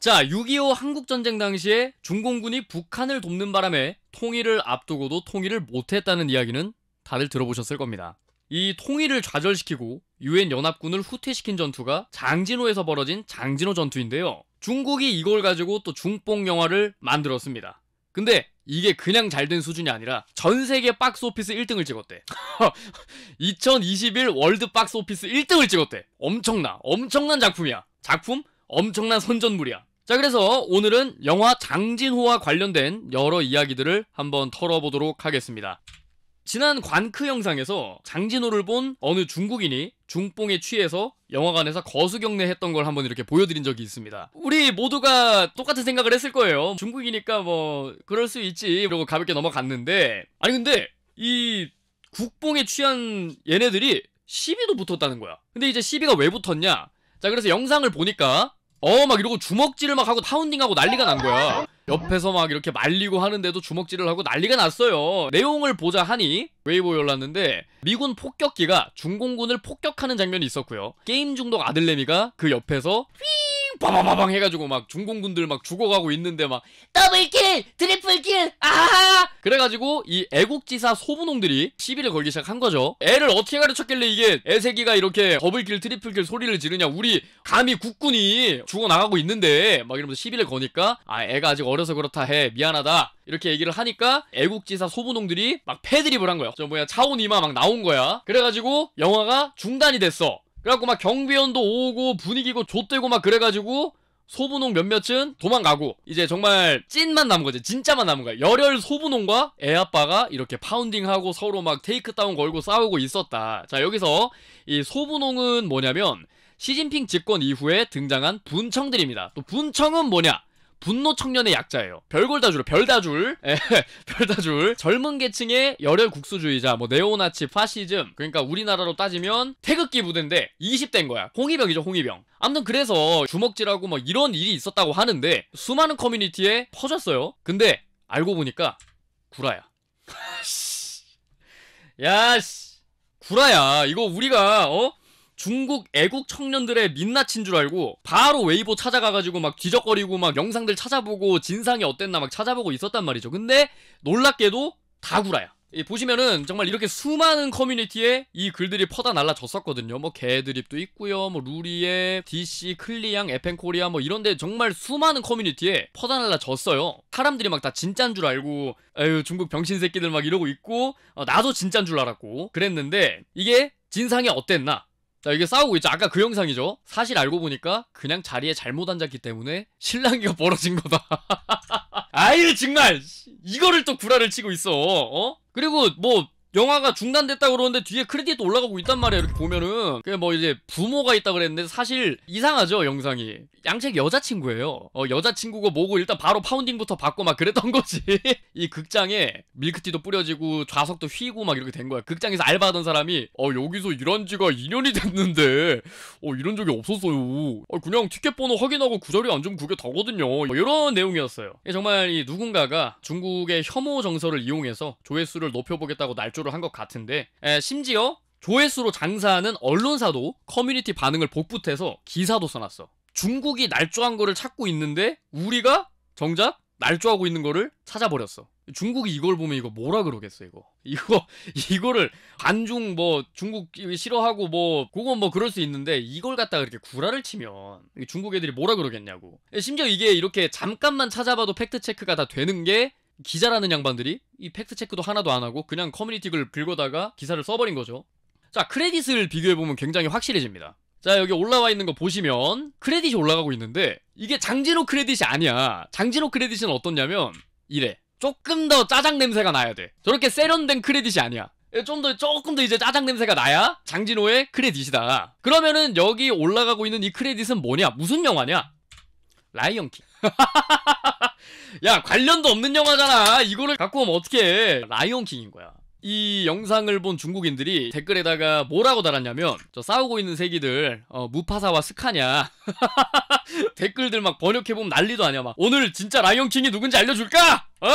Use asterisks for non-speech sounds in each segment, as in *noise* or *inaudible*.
자, 6.25 한국전쟁 당시에 중공군이 북한을 돕는 바람에 통일을 앞두고도 통일을 못했다는 이야기는 다들 들어보셨을 겁니다. 이 통일을 좌절시키고 유엔 연합군을 후퇴시킨 전투가 장진호에서 벌어진 장진호 전투인데요. 중국이 이걸 가지고 또 중뽕 영화를 만들었습니다. 근데 이게 그냥 잘된 수준이 아니라 전 세계 박스 오피스 1등을 찍었대. 2021 *laughs* 월드 박스 오피스 1등을 찍었대. 엄청나. 엄청난 작품이야. 작품 엄청난 선전물이야. 자, 그래서 오늘은 영화 장진호와 관련된 여러 이야기들을 한번 털어보도록 하겠습니다. 지난 관크 영상에서 장진호를 본 어느 중국인이 중뽕에 취해서 영화관에서 거수경례 했던 걸 한번 이렇게 보여드린 적이 있습니다. 우리 모두가 똑같은 생각을 했을 거예요. 중국이니까 뭐 그럴 수 있지 이러고 가볍게 넘어갔는데 아니 근데 이 국뽕에 취한 얘네들이 시비도 붙었다는 거야. 근데 이제 시비가 왜 붙었냐? 자 그래서 영상을 보니까 어막 이러고 주먹질을 막 하고 타운딩하고 난리가 난 거야 옆에서 막 이렇게 말리고 하는데도 주먹질을 하고 난리가 났어요 내용을 보자 하니 웨이보에 올랐는데 미군 폭격기가 중공군을 폭격하는 장면이 있었고요 게임 중독 아들내미가 그 옆에서 휘 빠바바방 해가지고 막 중공군들 막 죽어가고 있는데 막 더블킬! 트리플킬! 아하! 그래가지고 이 애국지사 소부농들이 시비를 걸기 시작한 거죠. 애를 어떻게 가르쳤길래 이게 애새끼가 이렇게 더블킬, 트리플킬 소리를 지르냐 우리 감히 국군이 죽어나가고 있는데 막 이러면서 시비를 거니까 아 애가 아직 어려서 그렇다 해 미안하다 이렇게 얘기를 하니까 애국지사 소부농들이막 패드립을 한 거야. 저 뭐야 차온이마 막 나온 거야. 그래가지고 영화가 중단이 됐어. 그래갖고 막 경비원도 오고 분위기고 좆되고 막 그래가지고 소분홍 몇몇은 도망가고 이제 정말 찐만 남은 거지 진짜만 남은 거야 열혈 소분홍과 애아빠가 이렇게 파운딩하고 서로 막 테이크다운 걸고 싸우고 있었다 자 여기서 이 소분홍은 뭐냐면 시진핑 집권 이후에 등장한 분청들입니다 또 분청은 뭐냐 분노 청년의 약자예요. 별걸 다줄, 별다줄, 예, *laughs* 별다줄. 젊은 계층의 열혈 국수주의자, 뭐 네오나치, 파시즘. 그러니까 우리나라로 따지면 태극기 부대인데 20대인 거야. 홍위병이죠, 홍위병. 아무튼 그래서 주먹질하고 뭐 이런 일이 있었다고 하는데 수많은 커뮤니티에 퍼졌어요. 근데 알고 보니까 구라야. *laughs* 야 씨. 구라야. 이거 우리가 어? 중국 애국 청년들의 민낯인 줄 알고 바로 웨이보 찾아가가지고 막 뒤적거리고 막 영상들 찾아보고 진상이 어땠나 막 찾아보고 있었단 말이죠. 근데 놀랍게도 다 구라야. 보시면은 정말 이렇게 수많은 커뮤니티에 이 글들이 퍼다 날라졌었거든요. 뭐 개드립도 있고요. 뭐 루리에 DC, 클리앙, 에펜코리아 뭐 이런데 정말 수많은 커뮤니티에 퍼다 날라졌어요. 사람들이 막 다 진짠 줄 알고 에휴 중국 병신 새끼들 막 이러고 있고 어, 나도 진짠 줄 알았고 그랬는데 이게 진상이 어땠나? 자 이게 싸우고 있죠 아까 그 영상이죠 사실 알고 보니까 그냥 자리에 잘못 앉았기 때문에 실랑이가 *laughs* 벌어진 거다 *laughs* 아유 정말 이거를 또 구라를 치고 있어 어? 그리고 뭐 영화가 중단됐다 그러는데 뒤에 크레딧도 올라가고 있단 말이야 이렇게 보면은 그뭐 이제 부모가 있다 그랬는데 사실 이상하죠 영상이 양책 여자친구예요 어 여자친구고 뭐고 일단 바로 파운딩부터 받고 막 그랬던 거지 *laughs* 이 극장에 밀크티도 뿌려지고 좌석도 휘고 막 이렇게 된 거야 극장에서 알바하던 사람이 어 여기서 이런 지가 2년이 됐는데 어 이런 적이 없었어요 어 그냥 티켓 번호 확인하고 그 자리에 앉으면 그게 다거든요 뭐 이런 내용이었어요 정말 이 누군가가 중국의 혐오 정서를 이용해서 조회수를 높여보겠다고 날 발주를 한것 같은데 에, 심지어 조회수로 장사하는 언론사도 커뮤니티 반응을 복붙해서 기사도 써놨어. 중국이 날조한 거를 찾고 있는데 우리가 정작 날조하고 있는 거를 찾아버렸어. 중국이 이걸 보면 이거 뭐라 그러겠어 이거 *laughs* 이거 이거를 반중 뭐 중국 싫어하고 뭐 그건 뭐 그럴 수 있는데 이걸 갖다가 이렇게 구라를 치면 중국 애들이 뭐라 그러겠냐고 심지어 이게 이렇게 잠깐만 찾아봐도 팩트 체크가 다 되는 게 기자라는 양반들이 이 팩트 체크도 하나도 안 하고 그냥 커뮤니티 글 긁어다가 기사를 써버린 거죠. 자 크레딧을 비교해 보면 굉장히 확실해집니다. 자 여기 올라와 있는 거 보시면 크레딧이 올라가고 있는데 이게 장진호 크레딧이 아니야. 장진호 크레딧은 어떻냐면 이래 조금 더 짜장 냄새가 나야 돼. 저렇게 세련된 크레딧이 아니야. 예, 좀더 조금 더 이제 짜장 냄새가 나야 장진호의 크레딧이다. 그러면은 여기 올라가고 있는 이 크레딧은 뭐냐? 무슨 영화냐? 라이언킹. *laughs* 야 관련도 없는 영화잖아 이거를 갖고 오면 어떻게 라이온킹인 거야 이 영상을 본 중국인들이 댓글에다가 뭐라고 달았냐면 저 싸우고 있는 새기들 어, 무파사와 스카냐 *laughs* 댓글들 막 번역해보면 난리도 아니야 막 오늘 진짜 라이온킹이 누군지 알려줄까? 어?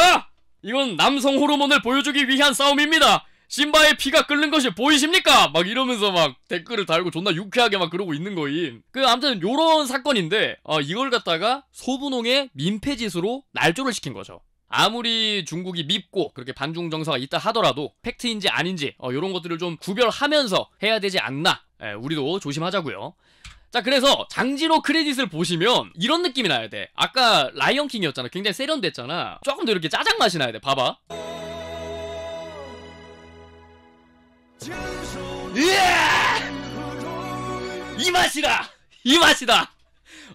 이건 남성 호르몬을 보여주기 위한 싸움입니다 신바의 피가 끓는 것이 보이십니까? 막 이러면서 막 댓글을 달고 존나 유쾌하게 막 그러고 있는 거임. 그 아무튼 요런 사건인데 어, 이걸 갖다가 소분홍의 민폐짓으로 날조를 시킨 거죠. 아무리 중국이 밉고 그렇게 반중 정서가 있다 하더라도 팩트인지 아닌지 어, 이런 것들을 좀 구별하면서 해야 되지 않나 에, 예, 우리도 조심하자고요 자 그래서 장지로 크레딧을 보시면 이런 느낌이 나야 돼 아까 라이언킹이었잖아 굉장히 세련됐잖아 조금 더 이렇게 짜장맛이 나야 돼 봐봐 예! 이 맛이다! 이 맛이다!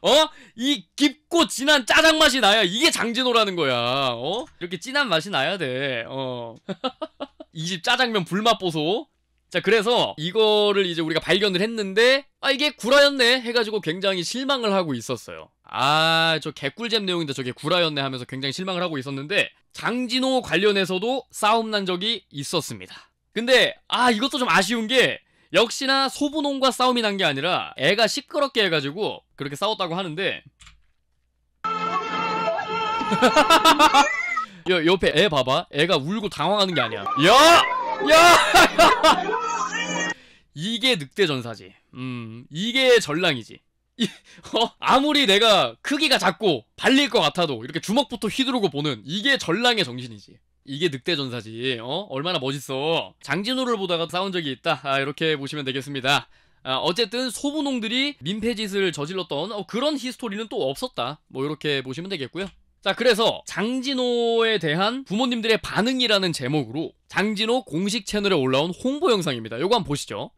어? 이 깊고 진한 짜장 맛이 나야 이게 장진호라는 거야. 어? 이렇게 진한 맛이 나야 돼. 어. *laughs* 이 집 짜장면 불맛 보소. 자, 그래서 이거를 이제 우리가 발견을 했는데 아 이게 구라였네 해가지고 굉장히 실망을 하고 있었어요. 아, 저 개꿀잼 내용인데 저게 구라였네 하면서 굉장히 실망을 하고 있었는데 장진호 관련해서도 싸움 난 적이 있었습니다. 근데 아 이것도 좀 아쉬운 게 역시나 소분홍과 싸움이 난 게 아니라 애가 시끄럽게 해가지고 그렇게 싸웠다고 하는데 *laughs* 여, 옆에 애 봐봐 애가 울고 당황하는 게 아니야 야! 야! *laughs* 이게 늑대전사지 음 이게 전랑이지 어? 아무리 내가 크기가 작고 발릴 것 같아도 이렇게 주먹부터 휘두르고 보는 이게 전랑의 정신이지 이게 늑대 전사지. 어? 얼마나 멋있어. 장진호를 보다가 싸운 적이 있다. 아, 이렇게 보시면 되겠습니다. 아, 어쨌든 소부농들이 민폐짓을 저질렀던 어, 그런 히스토리는 또 없었다. 뭐 이렇게 보시면 되겠고요. 자, 그래서 장진호에 대한 부모님들의 반응이라는 제목으로 장진호 공식 채널에 올라온 홍보 영상입니다. 이거 한번 보시죠.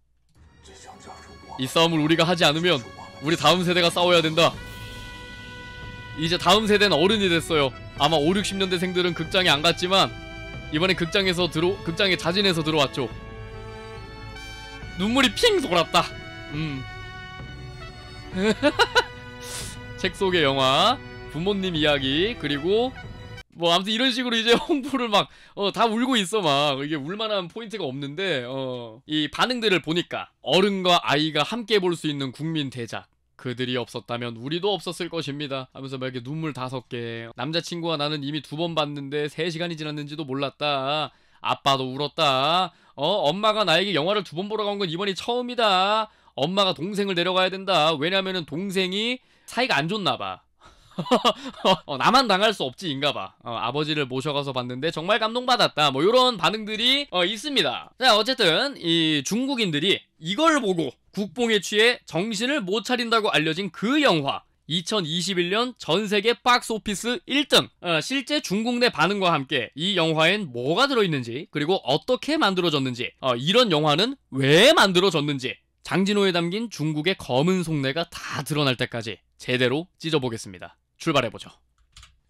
이 싸움을 우리가 하지 않으면 우리 다음 세대가 싸워야 된다. 이제 다음 세대는 어른이 됐어요. 아마 5, 60년대생들은 극장에 안 갔지만 이번에 극장에서 들어 극장에 자진해서 들어왔죠. 눈물이 핑 돌았다. 음. *laughs* 책 속의 영화, 부모님 이야기, 그리고 뭐 아무튼 이런 식으로 이제 *laughs* 홍보를 막어다 울고 있어 막 이게 울만한 포인트가 없는데 어이 반응들을 보니까 어른과 아이가 함께 볼 수 있는 국민 대작 그들이 없었다면 우리도 없었을 것입니다. 하면서 막 이렇게 눈물 다섯 개. 남자친구와 나는 이미 두 번 봤는데 세 시간이 지났는지도 몰랐다. 아빠도 울었다. 어, 엄마가 나에게 영화를 두 번 보러 간 건 이번이 처음이다. 엄마가 동생을 내려가야 된다. 왜냐면은 동생이 사이가 안 좋나 봐. *laughs* 어, 나만 당할 수 없지인가 봐. 어, 아버지를 모셔가서 봤는데 정말 감동받았다. 뭐 이런 반응들이 어, 있습니다. 자, 어쨌든 이 중국인들이 이걸 보고 국뽕에 취해 정신을 못 차린다고 알려진 그 영화 2021년 전 세계 박스 오피스 1등. 어, 실제 중국 내 반응과 함께 이 영화엔 뭐가 들어있는지, 그리고 어떻게 만들어졌는지, 어, 이런 영화는 왜 만들어졌는지, 장진호에 담긴 중국의 검은 속내가 다 드러날 때까지 제대로 찢어보겠습니다. 출발해보죠.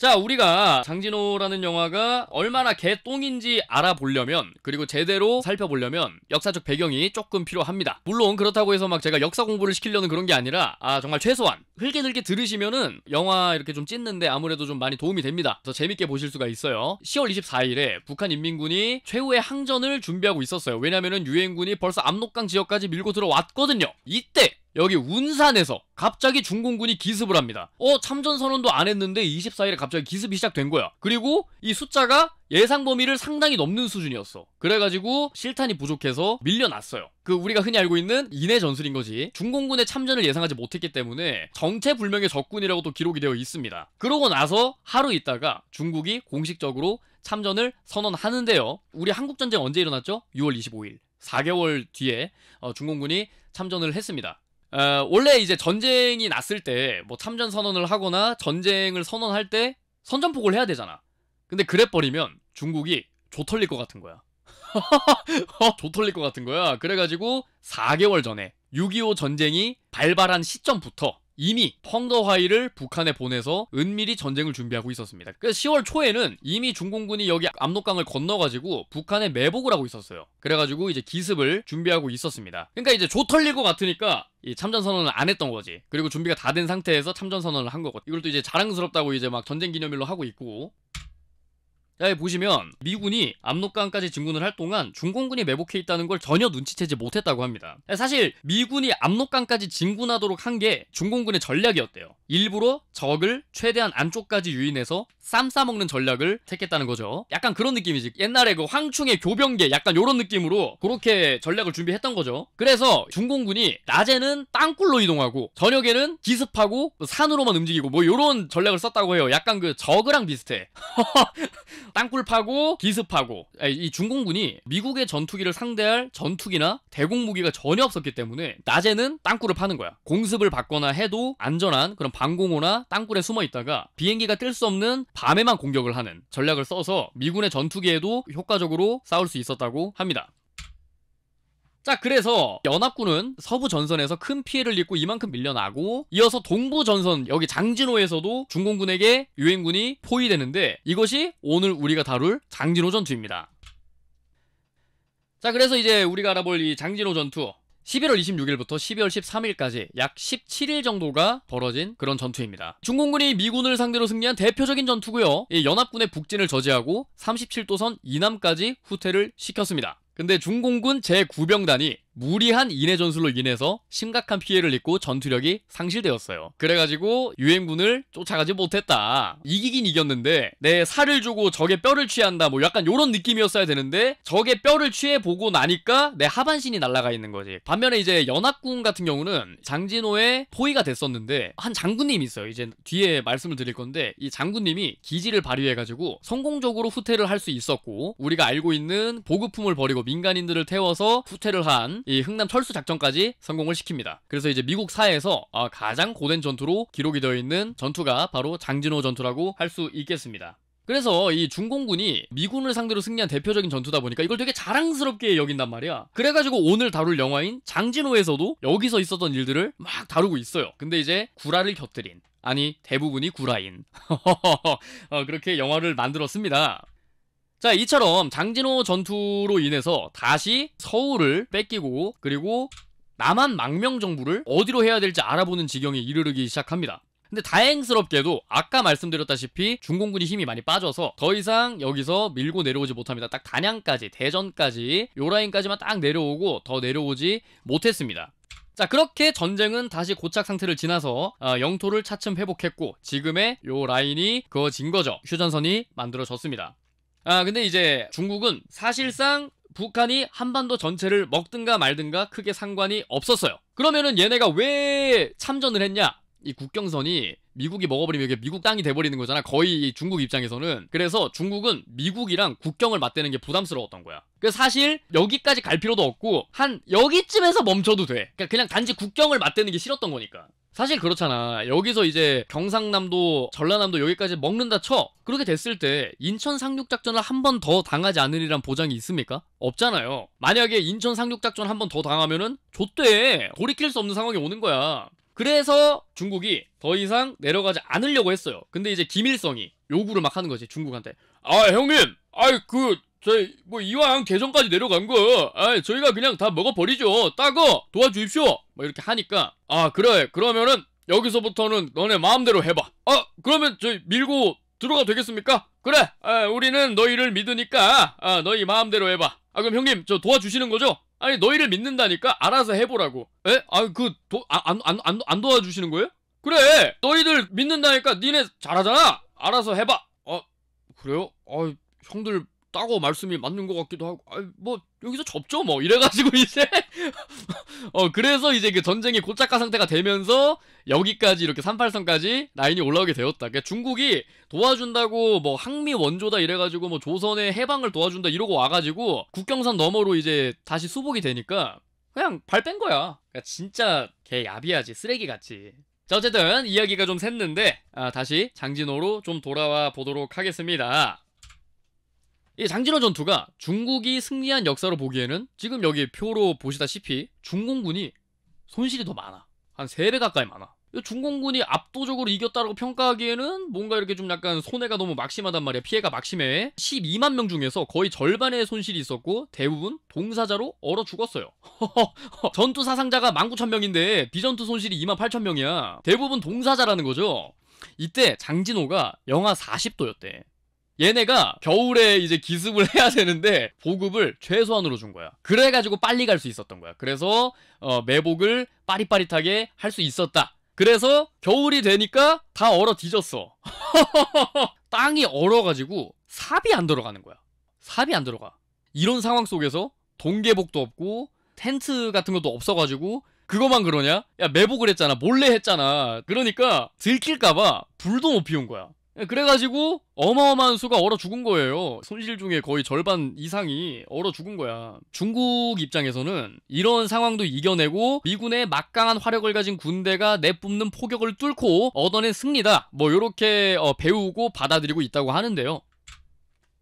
자 우리가 장진호라는 영화가 얼마나 개똥인지 알아보려면 그리고 제대로 살펴보려면 역사적 배경이 조금 필요합니다 물론 그렇다고 해서 막 제가 역사 공부를 시키려는 그런 게 아니라 아 정말 최소한 흘게늘게 들으시면은 영화 이렇게 좀 찢는데 아무래도 좀 많이 도움이 됩니다 더 재밌게 보실 수가 있어요 10월 24일에 북한 인민군이 최후의 항전을 준비하고 있었어요 왜냐면은 유엔군이 벌써 압록강 지역까지 밀고 들어왔거든요 이때 여기 운산에서 갑자기 중공군이 기습을 합니다. 어, 참전 선언도 안 했는데 24일에 갑자기 기습이 시작된 거야. 그리고 이 숫자가 예상 범위를 상당히 넘는 수준이었어. 그래가지고 실탄이 부족해서 밀려났어요. 그 우리가 흔히 알고 있는 인해 전술인 거지. 중공군의 참전을 예상하지 못했기 때문에 정체불명의 적군이라고 또 기록이 되어 있습니다. 그러고 나서 하루 있다가 중국이 공식적으로 참전을 선언하는데요. 우리 한국전쟁 언제 일어났죠? 6월 25일. 4개월 뒤에 어, 중공군이 참전을 했습니다. 어, 원래 이제 전쟁이 났을 때 뭐 참전 선언을 하거나 전쟁을 선언할 때 선전포고를 해야 되잖아. 근데 그래 버리면 중국이 조털릴 것 같은 거야. *laughs* 어, 조털릴 것 같은 거야. 그래가지고 4개월 전에 6.25 전쟁이 발발한 시점부터 이미 펑더화이를 북한에 보내서 은밀히 전쟁을 준비하고 있었습니다. 그래서 10월 초에는 이미 중공군이 여기 압록강을 건너가지고 북한에 매복을 하고 있었어요. 그래가지고 이제 기습을 준비하고 있었습니다. 그러니까 이제 조털릴 것 같으니까 이 참전 선언을 안 했던 거지. 그리고 준비가 다 된 상태에서 참전 선언을 한 거고. 이걸 또 이제 자랑스럽다고 이제 막 전쟁 기념일로 하고 있고. 여기 보시면 미군이 압록강까지 진군을 할 동안 중공군이 매복해 있다는 걸 전혀 눈치채지 못했다고 합니다. 사실 미군이 압록강까지 진군하도록 한 게 중공군의 전략이었대요. 일부러 적을 최대한 안쪽까지 유인해서 쌈 싸먹는 전략을 택했다는 거죠. 약간 그런 느낌이지. 옛날에 그 황충의 교병계 약간 이런 느낌으로 그렇게 전략을 준비했던 거죠. 그래서 중공군이 낮에는 땅굴로 이동하고 저녁에는 기습하고 산으로만 움직이고 뭐 이런 전략을 썼다고 해요. 약간 그 저그랑 비슷해. *laughs* 땅굴 파고 기습하고 아, 이 중공군이 미국의 전투기를 상대할 전투기나 대공무기가 전혀 없었기 때문에 낮에는 땅굴을 파는 거야. 공습을 받거나 해도 안전한 그런 방공호나 땅굴에 숨어 있다가 비행기가 뜰 수 없는 밤에만 공격을 하는 전략을 써서 미군의 전투기에도 효과적으로 싸울 수 있었다고 합니다. 자 그래서 연합군은 서부 전선에서 큰 피해를 입고 이만큼 밀려나고 이어서 동부 전선 여기 장진호에서도 중공군에게 유엔군이 포위되는데 이것이 오늘 우리가 다룰 장진호 전투입니다. 자 그래서 이제 우리가 알아볼 이 장진호 전투 11월 26일부터 12월 13일까지 약 17일 정도가 벌어진 그런 전투입니다. 중공군이 미군을 상대로 승리한 대표적인 전투고요. 연합군의 북진을 저지하고 37도선 이남까지 후퇴를 시켰습니다. 근데 중공군 제9병단이 무리한 인해 전술로 인해서 심각한 피해를 입고 전투력이 상실되었어요. 그래가지고 유엔군을 쫓아가지 못했다. 이기긴 이겼는데 내 살을 주고 적의 뼈를 취한다 뭐 약간 요런 느낌이었어야 되는데 적의 뼈를 취해보고 나니까 내 하반신이 날아가 있는 거지. 반면에 이제 연합군 같은 경우는 장진호의 포위가 됐었는데 한 장군님이 있어요. 이제 뒤에 말씀을 드릴 건데 이 장군님이 기지를 발휘해가지고 성공적으로 후퇴를 할 수 있었고 우리가 알고 있는 보급품을 버리고 민간인들을 태워서 후퇴를 한이 흥남 철수 작전까지 성공을 시킵니다. 그래서 이제 미국 사회에서 아, 가장 고된 전투로 기록이 되어 있는 전투가 바로 장진호 전투라고 할 수 있겠습니다. 그래서 이 중공군이 미군을 상대로 승리한 대표적인 전투다 보니까 이걸 되게 자랑스럽게 여긴단 말이야. 그래가지고 오늘 다룰 영화인 장진호에서도 여기서 있었던 일들을 막 다루고 있어요. 근데 이제 구라를 곁들인 아니 대부분이 구라인 *laughs* 어, 그렇게 영화를 만들었습니다. 자 이처럼 장진호 전투로 인해서 다시 서울을 뺏기고 그리고 남한 망명정부를 어디로 해야 될지 알아보는 지경에 이르르기 시작합니다. 근데 다행스럽게도 아까 말씀드렸다시피 중공군이 힘이 많이 빠져서 더 이상 여기서 밀고 내려오지 못합니다. 딱 단양까지, 대전까지, 요 라인까지만 딱 내려오고 더 내려오지 못했습니다. 자 그렇게 전쟁은 다시 고착 상태를 지나서 어, 영토를 차츰 회복했고 지금의 요 라인이 그어진 거죠. 휴전선이 만들어졌습니다. 아 근데 이제 중국은 사실상 북한이 한반도 전체를 먹든가 말든가 크게 상관이 없었어요. 그러면은 얘네가 왜 참전을 했냐? 이 국경선이 미국이 먹어버리면 이게 미국 땅이 돼버리는 거잖아. 거의 중국 입장에서는. 그래서 중국은 미국이랑 국경을 맞대는 게 부담스러웠던 거야. 그 사실 여기까지 갈 필요도 없고 한 여기쯤에서 멈춰도 돼. 그니까 그냥 단지 국경을 맞대는 게 싫었던 거니까. 사실 그렇잖아. 여기서 이제 경상남도, 전라남도 여기까지 먹는다 쳐. 그렇게 됐을 때 인천 상륙작전을 한 번 더 당하지 않으리란 보장이 있습니까? 없잖아요. 만약에 인천 상륙작전 한 번 더 당하면은 좆대 돌이킬 수 없는 상황이 오는 거야. 그래서 중국이 더 이상 내려가지 않으려고 했어요. 근데 이제 김일성이 요구를 막 하는 거지 중국한테. 아 형님, 아이 그 저희 뭐 이왕 개정까지 내려간 거, 아 저희가 그냥 다 먹어버리죠. 따거 도와주십시오. 뭐 이렇게 하니까 아 그래 그러면은 여기서부터는 너네 마음대로 해봐. 아 그러면 저희 밀고 들어가 되겠습니까? 그래, 아, 우리는 너희를 믿으니까 아, 너희 마음대로 해봐. 아 그럼 형님 저 도와주시는 거죠? 아니 너희를 믿는다니까 알아서 해보라고. 에? 아 그 도 안안 아, 안, 안, 안 도와주시는 거예요? 그래, 너희들 믿는다니까 니네 잘하잖아. 알아서 해봐. 아 그래요? 아 형들 따고 말씀이 맞는 것 같기도 하고 아뭐 여기서 접죠 뭐 이래가지고 *laughs* 이제 어 그래서 이제 그 전쟁이 고착화 상태가 되면서 여기까지 이렇게 38선까지 라인이 올라오게 되었다. 그러니까 중국이 도와준다고 뭐 항미 원조다 이래가지고 뭐 조선의 해방을 도와준다 이러고 와가지고 국경선 너머로 이제 다시 수복이 되니까 그냥 발 뺀 거야. 그러니까 진짜 개 야비하지 쓰레기 같지. 자 어쨌든 이야기가 좀 샜는데 아, 다시 장진호로 좀 돌아와 보도록 하겠습니다. 이 장진호 전투가 중국이 승리한 역사로 보기에는 지금 여기 표로 보시다시피 중공군이 손실이 더 많아. 한 3배 가까이 많아. 중공군이 압도적으로 이겼다고 라 평가하기에는 뭔가 이렇게 좀 약간 손해가 너무 막심하단 말이야. 피해가 막심해. 12만 명 중에서 거의 절반의 손실이 있었고 대부분 동사자로 얼어 죽었어요. *laughs* 전투 사상자가 19,000명인데 비전투 손실이 2 8 0 0 0 명이야. 대부분 동사자라는 거죠. 이때 장진호가 영하 40도였대. 얘네가 겨울에 이제 기습을 해야 되는데 보급을 최소한으로 준 거야. 그래가지고 빨리 갈 수 있었던 거야. 그래서 어, 매복을 빠릿빠릿하게 할 수 있었다. 그래서 겨울이 되니까 다 얼어 뒤졌어. *laughs* 땅이 얼어가지고 삽이 안 들어가는 거야. 삽이 안 들어가. 이런 상황 속에서 동계복도 없고 텐트 같은 것도 없어가지고 그거만 그러냐? 야 매복을 했잖아 몰래 했잖아 그러니까 들킬까봐 불도 못 피운 거야 예, 그래가지고 어마어마한 수가 얼어 죽은 거예요. 손실 중에 거의 절반 이상이 얼어 죽은 거야. 중국 입장에서는 이런 상황도 이겨내고 미군의 막강한 화력을 가진 군대가 내뿜는 포격을 뚫고 얻어낸 승리다. 뭐 이렇게 어, 배우고 받아들이고 있다고 하는데요.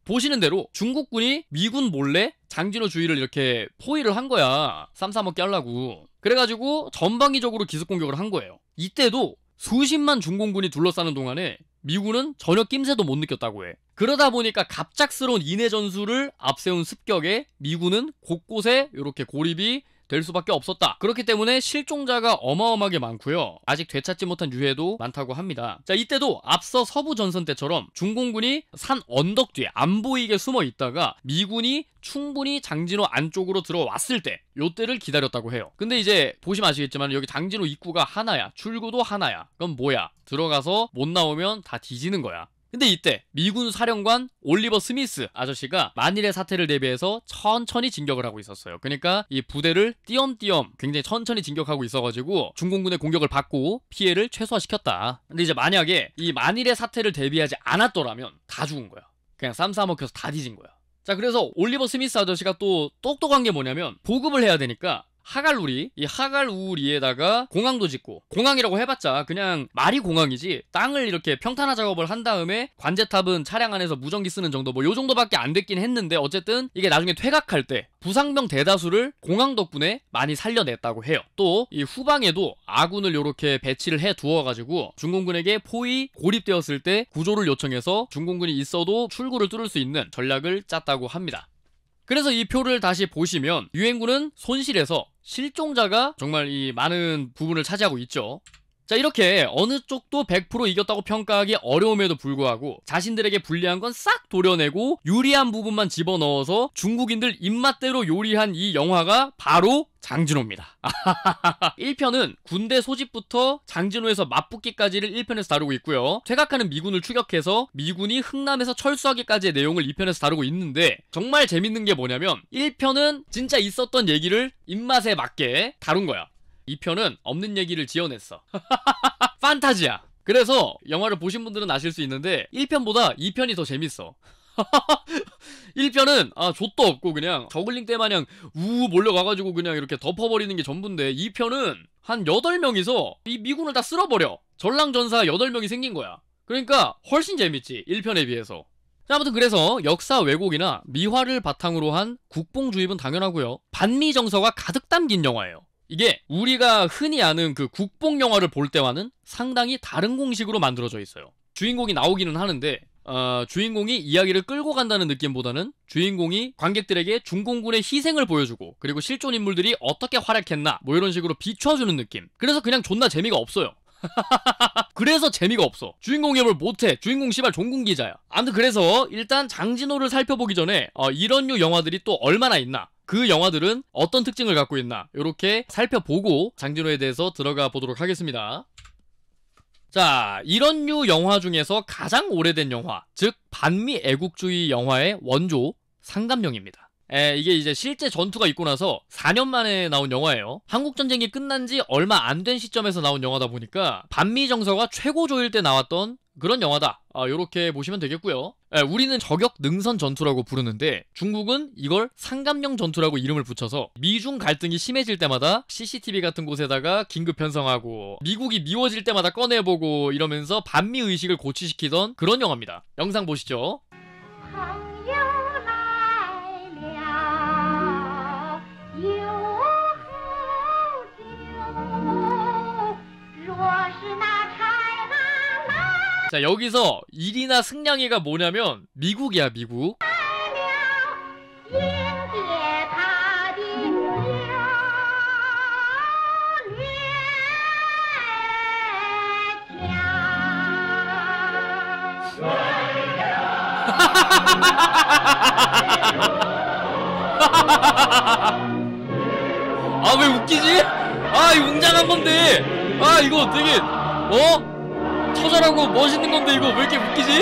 보시는 대로 중국군이 미군 몰래 장진호 주위를 이렇게 포위를 한 거야. 쌈싸먹게 하려고. 그래가지고 전방위적으로 기습 공격을 한 거예요. 이때도 수십만 중공군이 둘러싸는 동안에 미군은 전혀 낌새도 못 느꼈다고 해. 그러다 보니까 갑작스러운 인해 전술을 앞세운 습격에 미군은 곳곳에 이렇게 고립이 될 수밖에 없었다. 그렇기 때문에 실종자가 어마어마하게 많고요. 아직 되찾지 못한 유해도 많다고 합니다. 자, 이때도 앞서 서부 전선 때처럼 중공군이 산 언덕 뒤에 안 보이게 숨어 있다가 미군이 충분히 장진호 안쪽으로 들어왔을 때 요때를 기다렸다고 해요. 근데 이제 보시면 아시겠지만 여기 장진호 입구가 하나야. 출구도 하나야. 그럼 뭐야? 들어가서 못 나오면 다 뒤지는 거야. 근데 이때 미군 사령관 올리버 스미스 아저씨가 만일의 사태를 대비해서 천천히 진격을 하고 있었어요. 그러니까 이 부대를 띄엄띄엄 굉장히 천천히 진격하고 있어가지고 중공군의 공격을 받고 피해를 최소화시켰다. 근데 이제 만약에 이 만일의 사태를 대비하지 않았더라면 다 죽은 거야. 그냥 쌈싸먹혀서 다 뒤진 거야. 자 그래서 올리버 스미스 아저씨가 또 똑똑한 게 뭐냐면 보급을 해야 되니까 하갈우리이 하갈우리에다가 공항도 짓고 공항이라고 해봤자 그냥 말이 공항이지 땅을 이렇게 평탄화 작업을 한 다음에 관제탑은 차량 안에서 무전기 쓰는 정도 뭐 요 정도밖에 안 됐긴 했는데 어쨌든 이게 나중에 퇴각할 때 부상병 대다수를 공항 덕분에 많이 살려냈다고 해요. 또 이 후방에도 아군을 요렇게 배치를 해 두어가지고 중공군에게 포위 고립되었을 때 구조를 요청해서 중공군이 있어도 출구를 뚫을 수 있는 전략을 짰다고 합니다. 그래서 이 표를 다시 보시면 유엔군은 손실에서 실종자가 정말 이 많은 부분을 차지하고 있죠. 자 이렇게 어느 쪽도 100% 이겼다고 평가하기 어려움에도 불구하고 자신들에게 불리한 건 싹 도려내고 유리한 부분만 집어넣어서 중국인들 입맛대로 요리한 이 영화가 바로 장진호입니다. 1편은 *laughs* 군대 소집부터 장진호에서 맞붙기까지를 1편에서 다루고 있고요. 퇴각하는 미군을 추격해서 미군이 흥남에서 철수하기까지의 내용을 2편에서 다루고 있는데 정말 재밌는 게 뭐냐면 1편은 진짜 있었던 얘기를 입맛에 맞게 다룬 거야. 2편은 없는 얘기를 지어냈어. *laughs* 판타지야. 그래서 영화를 보신 분들은 아실 수 있는데 1편보다 2편이 더 재밌어. 1편은 *laughs* 아 좆도 없고 그냥 저글링 때 마냥 우우 몰려가가지고 그냥 이렇게 덮어버리는 게 전부인데 2편은 한 8명이서 이 미군을 다 쓸어버려 전랑전사 8명이 생긴 거야 그러니까 훨씬 재밌지 1편에 비해서 아무튼 그래서 역사 왜곡이나 미화를 바탕으로 한 국뽕 주입은 당연하고요 반미 정서가 가득 담긴 영화예요 이게 우리가 흔히 아는 그 국뽕 영화를 볼 때와는 상당히 다른 공식으로 만들어져 있어요. 주인공이 나오기는 하는데 어, 주인공이 이야기를 끌고 간다는 느낌보다는 주인공이 관객들에게 중공군의 희생을 보여주고 그리고 실존 인물들이 어떻게 활약했나 뭐 이런 식으로 비춰주는 느낌. 그래서 그냥 존나 재미가 없어요. *laughs* 그래서 재미가 없어. 주인공 역뭘 못해. 주인공 씨발 종군기자야. 아무튼 그래서 일단 장진호를 살펴보기 전에 어, 이런 류 영화들이 또 얼마나 있나 그 영화들은 어떤 특징을 갖고 있나 이렇게 살펴보고 장진호에 대해서 들어가 보도록 하겠습니다. 자, 이런 류 영화 중에서 가장 오래된 영화, 즉 반미 애국주의 영화의 원조 상감령입니다. 에, 이게 이제 실제 전투가 있고 나서 4년 만에 나온 영화예요. 한국 전쟁이 끝난 지 얼마 안 된 시점에서 나온 영화다 보니까 반미 정서가 최고 조일 때 나왔던 그런 영화다. 아, 요렇게 보시면 되겠고요. 예, 우리는 저격 능선 전투라고 부르는데 중국은 이걸 상감령 전투라고 이름을 붙여서 미중 갈등이 심해질 때마다 CCTV 같은 곳에다가 긴급 편성하고 미국이 미워질 때마다 꺼내보고 이러면서 반미 의식을 고취시키던 그런 영화입니다. 영상 보시죠. 자 여기서 일이나 승냥이가 뭐냐면 미국이야 미국 *laughs* 아 왜 웃기지? 아이 웅장한 건데 아 이거 되게 어? 터져라고 멋있는 건데 이거 왜 이렇게 웃기지?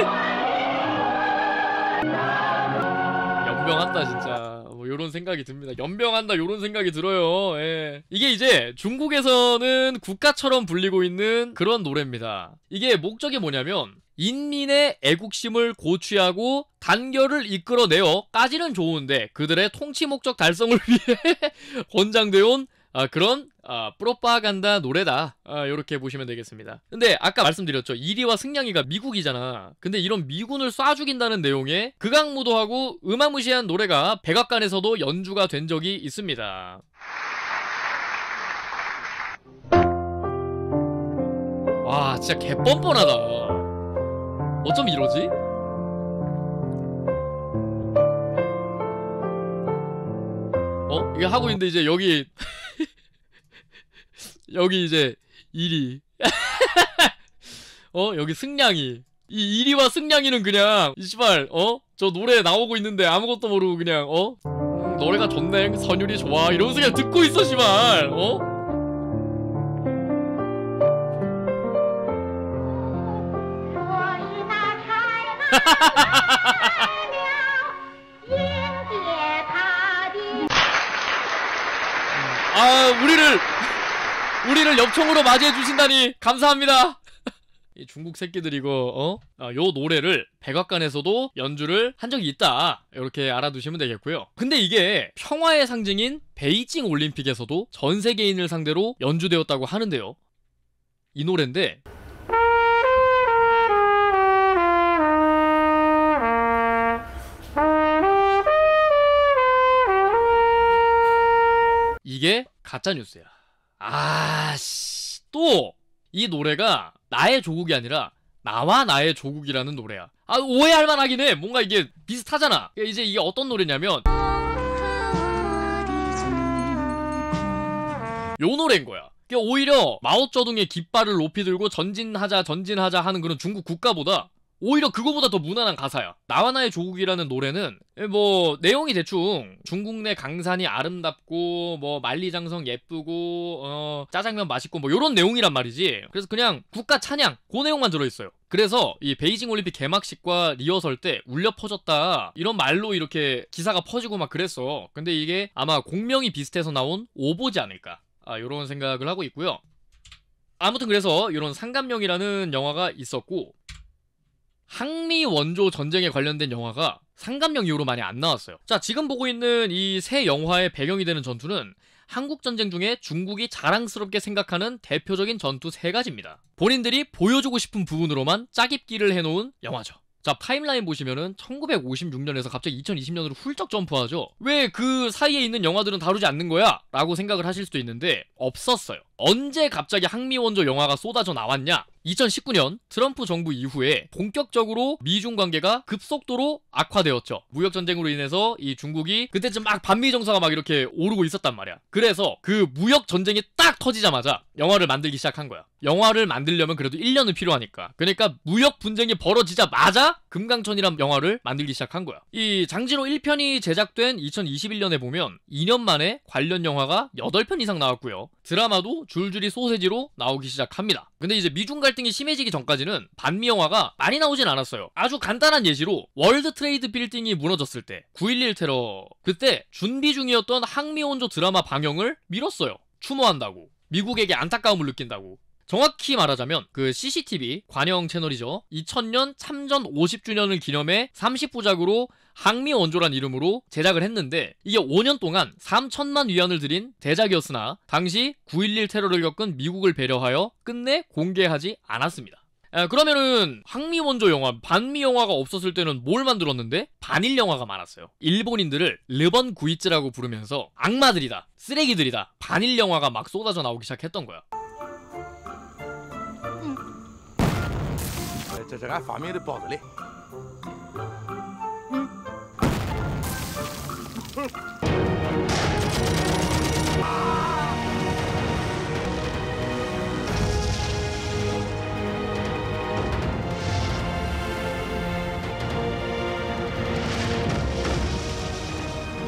연병한다 진짜 뭐 요런 생각이 듭니다 연병한다 요런 생각이 들어요 예. 이게 이제 중국에서는 국가처럼 불리고 있는 그런 노래입니다 이게 목적이 뭐냐면 인민의 애국심을 고취하고 단결을 이끌어내어 까지는 좋은데 그들의 통치 목적 달성을 *laughs* 위해 권장되온 어 아, 그런 아, 프로파간다 노래다 아, 이렇게 보시면 되겠습니다 근데 아까 말씀드렸죠 이리와 승냥이가 미국이잖아 근데 이런 미군을 쏴 죽인다는 내용의 극악무도하고 음악무시한 노래가 백악관에서도 연주가 된 적이 있습니다 와 진짜 개뻔뻔하다 어쩜 이러지? 어? 이거 하고 있는데 이제 여기 여기 이제 1위 *laughs* 어 여기 승냥이 이 1위와 승냥이는 그냥 이씨발 어? 저 노래 나오고 있는데 아무것도 모르고 그냥 어? 음, 노래가 좋네 선율이 좋아 이러면서 그냥 듣고 있어 씨발 어? *laughs* 아 우리를 우리를 엽총으로 맞이해 주신다니 감사합니다. *laughs* 이 중국 새끼들 이고 어? 아, 요 노래를 백악관에서도 연주를 한 적이 있다 이렇게 알아두시면 되겠고요 근데 이게 평화의 상징인 베이징 올림픽에서도 전 세계인을 상대로 연주되었다고 하는데요 이 노래인데 이게 가짜뉴스야 아씨 또이 노래가 나의 조국이 아니라 나와 나의 조국이라는 노래야 아 오해할 만하긴 해 뭔가 이게 비슷하잖아 그러니까 이제 이게 어떤 노래냐면 요 노래인 거야 그러니까 오히려 마오쩌둥의 깃발을 높이 들고 전진하자 전진하자 하는 그런 중국 국가보다 오히려 그거보다 더 무난한 가사야. 나와 나의 조국이라는 노래는 예, 뭐 내용이 대충 중국 내 강산이 아름답고 뭐 만리장성 예쁘고 어 짜장면 맛있고 뭐 요런 내용이란 말이지. 그래서 그냥 국가 찬양 그 내용만 들어 있어요. 그래서 이 베이징 올림픽 개막식과 리허설 때 울려 퍼졌다 이런 말로 이렇게 기사가 퍼지고 막 그랬어. 근데 이게 아마 공명이 비슷해서 나온 오보지 않을까. 아, 요런 생각을 하고 있고요. 아무튼 그래서 이런 상감령이라는 영화가 있었고 항미 원조 전쟁에 관련된 영화가 상감령 이후로 많이 안 나왔어요. 자, 지금 보고 있는 이 새 영화의 배경이 되는 전투는 한국 전쟁 중에 중국이 자랑스럽게 생각하는 대표적인 전투 세 가지입니다. 본인들이 보여주고 싶은 부분으로만 짜깁기를 해놓은 영화죠. 자, 타임라인 보시면은 1956년에서 갑자기 2020년으로 훌쩍 점프하죠. 왜 그 사이에 있는 영화들은 다루지 않는 거야? 라고 생각을 하실 수도 있는데 없었어요. 언제 갑자기 항미원조 영화가 쏟아져 나왔냐? 2019년 트럼프 정부 이후에 본격적으로 미중 관계가 급속도로 악화되었죠. 무역 전쟁으로 인해서 이 중국이 그때쯤 막 반미 정서가 막 이렇게 오르고 있었단 말이야. 그래서 그 무역 전쟁이 딱 터지자마자 영화를 만들기 시작한 거야. 영화를 만들려면 그래도 1년은 필요하니까. 그러니까 무역 분쟁이 벌어지자마자 금강천이란 영화를 만들기 시작한 거야. 이 장지로 1편이 제작된 2021년에 보면 2년 만에 관련 영화가 8편 이상 나왔고요. 드라마도 줄줄이 소세지로 나오기 시작합니다. 근데 이제 미중 갈등 갈등이 심해지기 전까지는 반미 영화가 많이 나오진 않았어요. 아주 간단한 예시로 월드 트레이드 빌딩이 무너졌을 때 9.11 테러 그때 준비 중이었던 항미 온조 드라마 방영을 미뤘어요. 추모한다고 미국에게 안타까움을 느낀다고 정확히 말하자면 그 CCTV 관영 채널이죠. 2000년 참전 50주년을 기념해 30부작으로 항미원조란 이름으로 제작을 했는데 이게 5년 동안 3천만 위안을 들인 대작이었으나 당시 9.11 테러를 겪은 미국을 배려하여 끝내 공개하지 않았습니다. 아, 그러면은 항미 원조 영화, 반미 영화가 없었을 때는 뭘 만들었는데 반일 영화가 많았어요. 일본인들을 르번 구이츠라고 부르면서 악마들이다, 쓰레기들이다, 반일 영화가 막 쏟아져 나오기 시작했던 거야.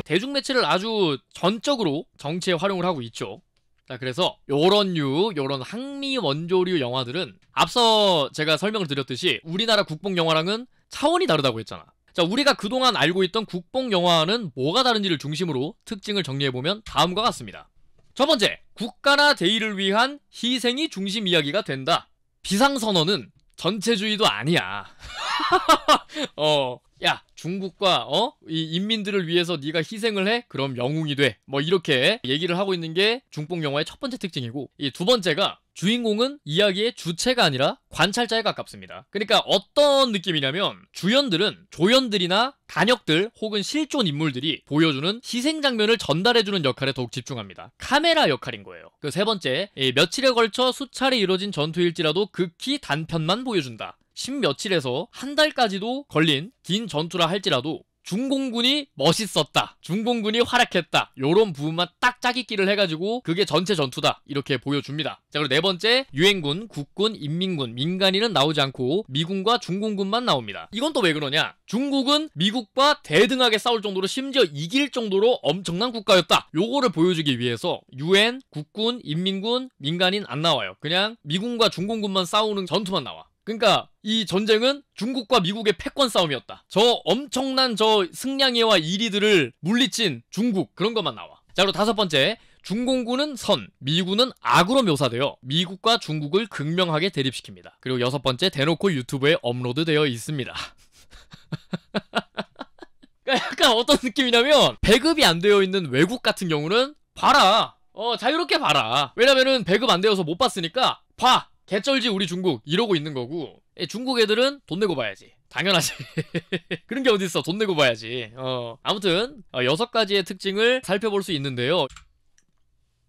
대중 매체를 아주 전적으로 정치에 활용을 하고 있죠. 자, 그래서 요런 류, 요런 항미 원조류 영화들은 앞서 제가 설명을 드렸듯이 우리나라 국뽕 영화랑은 차원이 다르다고 했잖아. 자, 우리가 그동안 알고 있던 국뽕 영화와는 뭐가 다른지를 중심으로 특징을 정리해보면 다음과 같습니다. 첫 번째, 국가나 대의를 위한 희생이 중심 이야기가 된다. 비상선언은 전체주의도 아니야. *laughs* 어, 야, 중국과 어? 이 인민들을 위해서 네가 희생을 해? 그럼 영웅이 돼. 뭐 이렇게 얘기를 하고 있는 게 중뽕 영화의 첫 번째 특징이고 이 두 번째가 주인공은 이야기의 주체가 아니라 관찰자에 가깝습니다. 그러니까 어떤 느낌이냐면 주연들은 조연들이나 단역들 혹은 실존 인물들이 보여주는 희생 장면을 전달해주는 역할에 더욱 집중합니다. 카메라 역할인 거예요. 그 세 번째, 며칠에 걸쳐 수차례 이뤄진 전투일지라도 극히 단편만 보여준다. 십며칠에서 한 달까지도 걸린 긴 전투라 할지라도 중공군이 멋있었다. 중공군이 활약했다. 요런 부분만 딱 짜깁기를 해가지고 그게 전체 전투다. 이렇게 보여줍니다. 자, 그리고 네 번째 유엔군, 국군, 인민군, 민간인은 나오지 않고 미군과 중공군만 나옵니다. 이건 또 왜 그러냐? 중국은 미국과 대등하게 싸울 정도로 심지어 이길 정도로 엄청난 국가였다. 요거를 보여주기 위해서 유엔, 국군, 인민군, 민간인 안 나와요. 그냥 미군과 중공군만 싸우는 전투만 나와. 그러니까 이 전쟁은 중국과 미국의 패권 싸움이었다. 저 엄청난 저 승량예와 이리들을 물리친 중국 그런 것만 나와. 자, 그리고 다섯 번째. 중공군은 선, 미군은 악으로 묘사되어 미국과 중국을 극명하게 대립시킵니다. 그리고 여섯 번째, 대놓고 유튜브에 업로드되어 있습니다. *laughs* 그러니까 약간 어떤 느낌이냐면 배급이 안 되어 있는 외국 같은 경우는 봐라. 어, 자유롭게 봐라. 왜냐면은 배급 안 되어서 못 봤으니까 봐. 개쩔지 우리 중국 이러고 있는 거고 예, 중국 애들은 돈 내고 봐야지 당연하지 *laughs* 그런 게 어딨어 돈 내고 봐야지 어 아무튼 어, 여섯 가지의 특징을 살펴볼 수 있는데요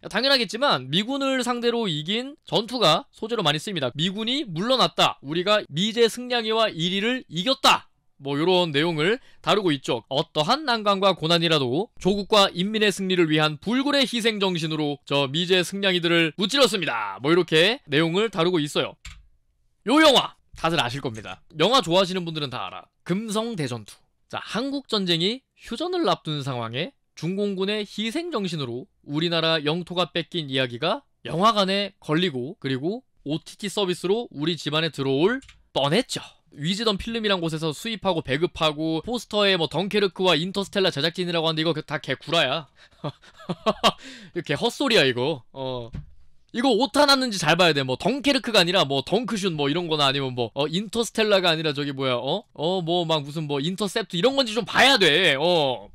당연하겠지만 미군을 상대로 이긴 전투가 소재로 많이 쓰입니다 미군이 물러났다 우리가 미제 승량이와 1위를 이겼다 뭐 이런 내용을 다루고 있죠. 어떠한 난관과 고난이라도 조국과 인민의 승리를 위한 불굴의 희생 정신으로 저 미제 승냥이들을 무찔렀습니다. 뭐 이렇게 내용을 다루고 있어요. 요 영화 다들 아실 겁니다. 영화 좋아하시는 분들은 다 알아. 금성 대전투. 자, 한국 전쟁이 휴전을 앞둔 상황에 중공군의 희생 정신으로 우리나라 영토가 뺏긴 이야기가 영화관에 걸리고 그리고 OTT 서비스로 우리 집안에 들어올 뻔했죠. 위즈덤 필름이란 곳에서 수입하고 배급하고 포스터에 뭐 덩케르크와 인터스텔라 제작진이라고 하는데 이거 다 개구라야 *laughs* 이렇게 헛소리야 이거 어 이거 오타 났는지 잘 봐야 돼. 뭐 덩케르크가 아니라 뭐 덩크슛 뭐 이런 거나 아니면 뭐 어, 인터스텔라가 아니라 저기 뭐야 어? 어뭐 막 무슨 뭐 인터셉트 이런 건지 좀 봐야 돼. 어.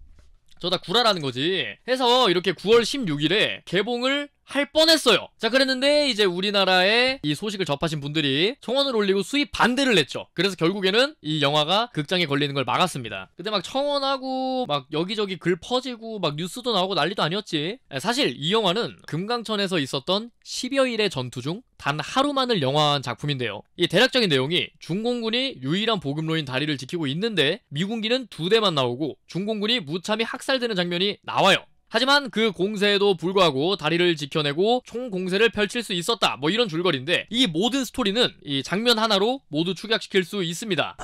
저 다 구라라는 거지. 해서 이렇게 9월 16일에 개봉을 할 뻔했어요. 자 그랬는데 이제 우리나라에 이 소식을 접하신 분들이 청원을 올리고 수입 반대를 냈죠. 그래서 결국에는 이 영화가 극장에 걸리는 걸 막았습니다. 그때 막 청원하고 막 여기저기 글 퍼지고 막 뉴스도 나오고 난리도 아니었지. 사실 이 영화는 금강천에서 있었던 10여일의 전투 중 단 하루만을 영화한 작품인데요. 이 대략적인 내용이 중공군이 유일한 보급로인 다리를 지키고 있는데 미군기는 두 대만 나오고 중공군이 무참히 학살되는 장면이 나와요. 하지만 그 공세에도 불구하고 다리를 지켜내고 총 공세를 펼칠 수 있었다. 뭐 이런 줄거리인데 이 모든 스토리는 이 장면 하나로 모두 축약시킬 수 있습니다.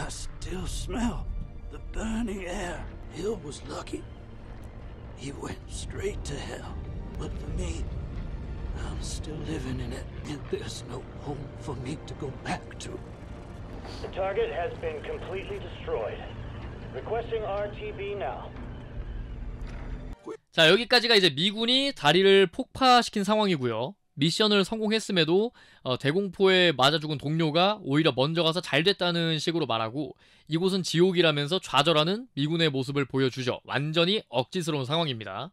I'm still living in it, and there's no home for me to go back to. The target has been completely destroyed. Requesting RTB now. 자, 여기까지가 이제 미군이 다리를 폭파시킨 상황이고요. 미션을 성공했음에도 어, 대공포에 맞아 죽은 동료가 오히려 먼저 가서 잘 됐다는 식으로 말하고 이곳은 지옥이라면서 좌절하는 미군의 모습을 보여주죠. 완전히 억지스러운 상황입니다.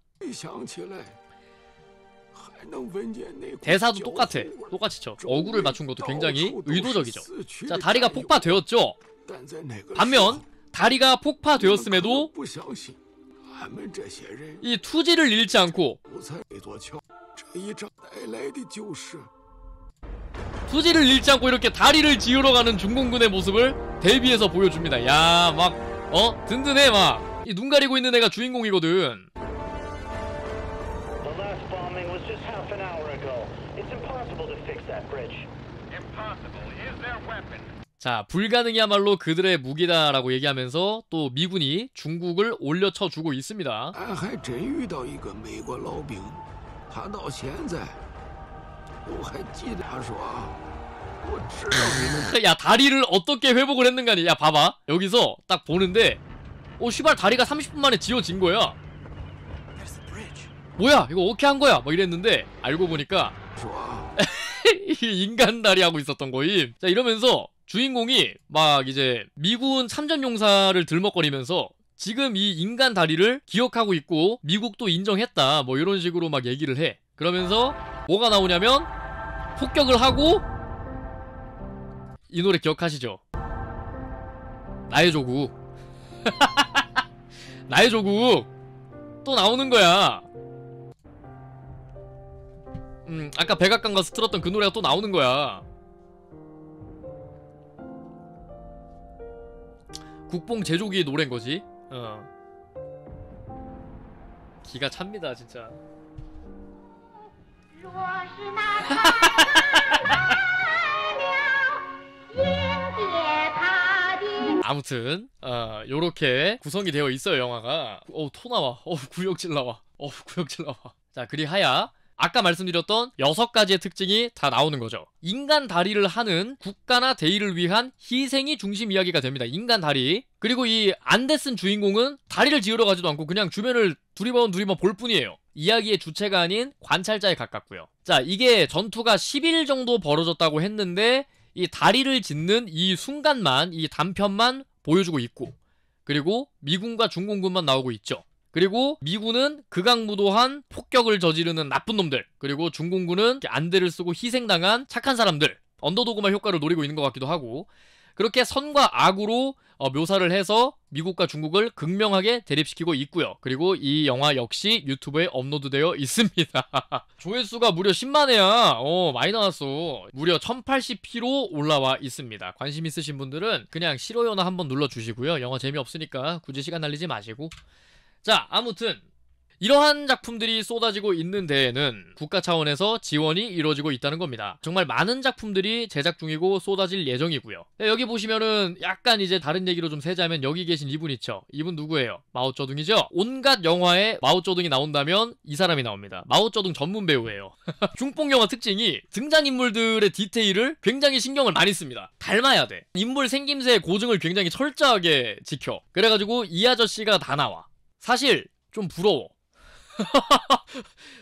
대사도 똑같아. 똑같이 쳐. 어구를 맞춘 것도 굉장히 의도적이죠. 자, 다리가 폭파되었죠. 반면 다리가 폭파되었음에도 이 투지를 잃지 않고 투지를 잃지 않고 이렇게 다리를 지으러 가는 중공군의 모습을 대비해서 보여줍니다. 야, 막, 어? 든든해, 막. 이 눈 가리고 있는 애가 주인공이거든. 자, 불가능이야말로 그들의 무기다라고 얘기하면서 또 미군이 중국을 올려쳐 주고 있습니다. *laughs* 야, 다리를 어떻게 회복을 했는가니. 야, 봐봐. 여기서 딱 보는데 오, 어, 시발 다리가 30분 만에 지워진 거야. 뭐야, 이거 어떻게 한 거야? 막 뭐 이랬는데 알고 보니까 *laughs* 인간 다리 하고 있었던 거임. 자, 이러면서 주인공이 막 이제 미군 참전 용사를 들먹거리면서 지금 이 인간 다리를 기억하고 있고 미국도 인정했다 뭐 이런 식으로 막 얘기를 해 그러면서 뭐가 나오냐면 폭격을 하고 이 노래 기억하시죠? 나의 조국 *laughs* 나의 조국 또 나오는 거야 음 아까 백악관 가서 틀었던 그 노래가 또 나오는 거야 국뽕 제조기의 노래인 거지. 어. 기가 찹니다 진짜. *laughs* 아무튼 어, 요렇게 구성이 되어 있어요 영화가 어토 나와 어 구역질 나와 어 구역질 나와 자 그리하야 아까 말씀드렸던 6가지의 특징이 다 나오는 거죠. 인간 다리를 하는 국가나 대의를 위한 희생이 중심 이야기가 됩니다. 인간 다리. 그리고 이 안데슨 주인공은 다리를 지으러 가지도 않고 그냥 주변을 두리번 두리번 볼 뿐이에요. 이야기의 주체가 아닌 관찰자에 가깝고요. 자, 이게 전투가 10일 정도 벌어졌다고 했는데 이 다리를 짓는 이 순간만 이 단편만 보여주고 있고 그리고 미군과 중공군만 나오고 있죠. 그리고 미군은 극악무도한 폭격을 저지르는 나쁜 놈들 그리고 중공군은 안대를 쓰고 희생당한 착한 사람들 언더도그마 효과를 노리고 있는 것 같기도 하고 그렇게 선과 악으로 어, 묘사를 해서 미국과 중국을 극명하게 대립시키고 있고요. 그리고 이 영화 역시 유튜브에 업로드되어 있습니다. *laughs* 조회수가 무려 10만회야. 어, 많이 나왔어. 무려 1080p로 올라와 있습니다. 관심 있으신 분들은 그냥 싫어요나 한번 눌러주시고요. 영화 재미없으니까 굳이 시간 날리지 마시고 자, 아무튼 이러한 작품들이 쏟아지고 있는 데에는 국가 차원에서 지원이 이루어지고 있다는 겁니다. 정말 많은 작품들이 제작 중이고 쏟아질 예정이고요. 네, 여기 보시면은 약간 이제 다른 얘기로 좀 세자면 여기 계신 이분 있죠. 이분 누구예요? 마오쩌둥이죠. 온갖 영화에 마오쩌둥이 나온다면 이 사람이 나옵니다. 마오쩌둥 전문 배우예요. *laughs* 중풍 영화 특징이 등장 인물들의 디테일을 굉장히 신경을 많이 씁니다. 닮아야 돼. 인물 생김새의 고증을 굉장히 철저하게 지켜. 그래가지고 이 아저씨가 다 나와. 사실 좀 부러워. *laughs*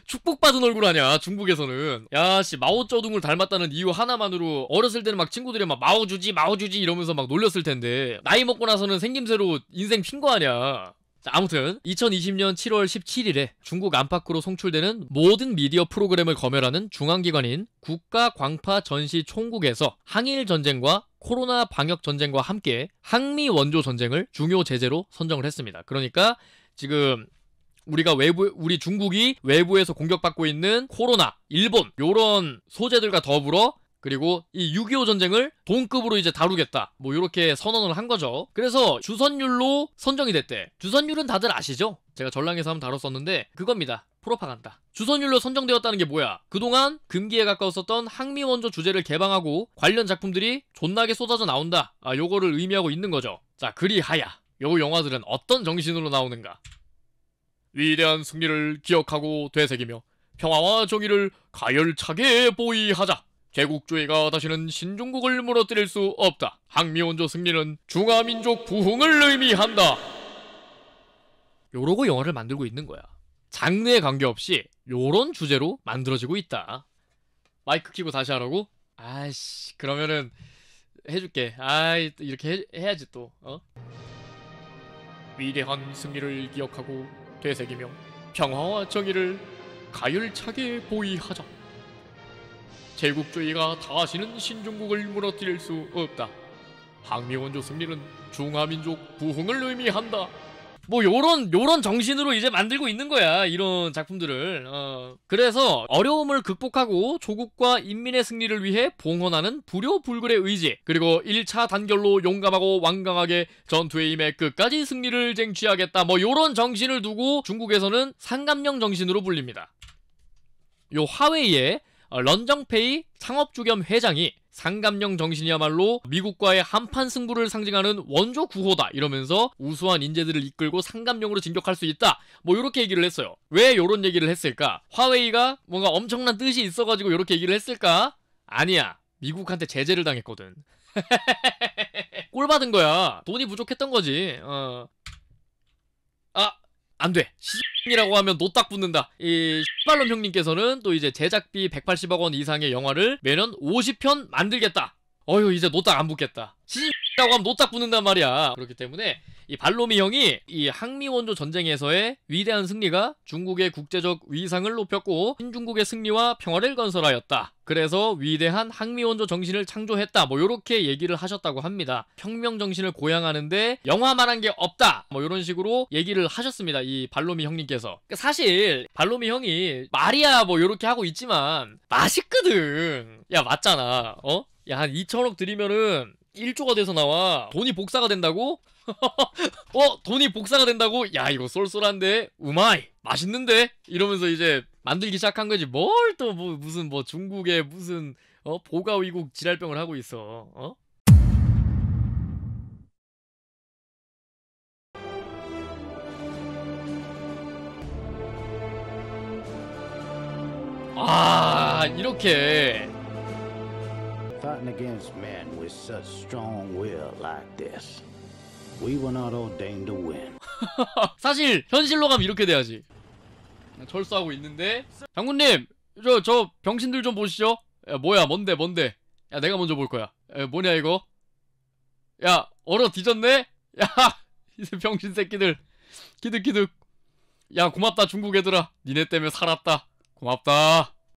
축복받은 얼굴 아니야 중국에서는 야씨 마오쩌둥을 닮았다는 이유 하나만으로 어렸을 때는 막 친구들이 막 마오주지 마오주지 이러면서 막 놀렸을 텐데 나이 먹고 나서는 생김새로 인생 핀 거 아니야 자, 아무튼 2020년 7월 17일에 중국 안팎으로 송출되는 모든 미디어 프로그램을 검열하는 중앙기관인 국가광파전시총국에서 항일 전쟁과 코로나 방역 전쟁과 함께 항미 원조 전쟁을 중요 제재로 선정을 했습니다 그러니까 지금 우리가 외부 우리 중국이 외부에서 공격받고 있는 코로나, 일본 요런 소재들과 더불어 그리고 이 6.25 전쟁을 동급으로 이제 다루겠다. 뭐 이렇게 선언을 한 거죠. 그래서 주선율로 선정이 됐대. 주선율은 다들 아시죠? 제가 전랑에서 한번 다뤘었는데 그겁니다. 프로파간다. 주선율로 선정되었다는 게 뭐야? 그동안 금기에 가까웠었던 항미 원조 주제를 개방하고 관련 작품들이 존나게 쏟아져 나온다. 아, 요거를 의미하고 있는 거죠. 자, 그리하야 요 영화들은 어떤 정신으로 나오는가? 위대한 승리를 기억하고 되새기며 평화와 정의를 가열차게 보이하자. 개국주의가 다시는 신중국을 무너뜨릴 수 없다. 항미원조 승리는 중화민족 부흥을 의미한다. 요러고 영화를 만들고 있는 거야. 장르에 관계없이 요런 주제로 만들어지고 있다. 마이크 키고 다시 하라고? 아이씨, 그러면은 해줄게. 아 이렇게 해, 해야지 또. 어? 위대한 승리를 기억하고 되새기며 평화와 정의를 가열차게 보이하자. 제국주의가 다시는 신중국을 무너뜨릴 수 없다. 항미원조 승리는 중화민족 부흥을 의미한다. 뭐 요런 요런 정신으로 이제 만들고 있는 거야 이런 작품들을 어. 그래서 어려움을 극복하고 조국과 인민의 승리를 위해 봉헌하는 불효불굴의 의지 그리고 1차 단결로 용감하고 완강하게 전투의 임해 끝까지 승리를 쟁취하겠다 뭐 요런 정신을 두고 중국에서는 상감령 정신으로 불립니다 요 화웨이의 런정페이 상업주겸 회장이 상감령 정신이야말로 미국과의 한판 승부를 상징하는 원조 구호다 이러면서 우수한 인재들을 이끌고 상감령으로 진격할 수 있다 뭐 이렇게 얘기를 했어요 왜이런 얘기를 했을까 화웨이가 뭔가 엄청난 뜻이 있어가지고 이렇게 얘기를 했을까 아니야 미국한테 제재를 당했거든 *laughs* 꼴 받은 거야 돈이 부족했던 거지 어. 아안 돼. 이라고 하면 노딱 붙는다. 이 씨발놈 형님께서는 또 이제 제작비 180억 원 이상의 영화를 매년 50편 만들겠다. 어휴 이제 노딱 안 붙겠다. 씨이라고 하면 노딱 붙는단 말이야. 그렇기 때문에 이 발로미 형이 이 항미원조 전쟁에서의 위대한 승리가 중국의 국제적 위상을 높였고 신중국의 승리와 평화를 건설하였다. 그래서 위대한 항미원조 정신을 창조했다. 뭐 요렇게 얘기를 하셨다고 합니다. 혁명 정신을 고양하는데 영화만한 게 없다. 뭐 요런 식으로 얘기를 하셨습니다. 이 발로미 형님께서. 그러니까 사실 발로미 형이 말이야 뭐 요렇게 하고 있지만 맛있거든. 야 맞잖아. 어? 야 한 2천억 드리면은 1조가 돼서 나와 돈이 복사가 된다고? *laughs* 어 돈이 복사가 된다고? 야 이거 쏠쏠한데 우마이 맛있는데 이러면서 이제 만들기 시작한 거지 뭘 또 뭐 무슨 뭐 중국의 무슨 어 보가위국 지랄병을 하고 있어 어? 아 이렇게 Fighting against men with such strong will like this. We were not ordained to win. *laughs* 사실 현실로 가면 이렇게 돼야지. 철수하고 있는데 장군님 저 저 병신들 좀 보시죠. 야 뭐야 뭔데 뭔데. 야 내가 먼저 볼 거야. 야, 뭐냐 이거? 야 얼어 뒤졌네? 야 *laughs* 이제 병신 새끼들 기득기득. 야 고맙다 중국 애들아. 니네 때문에 살았다. 고맙다.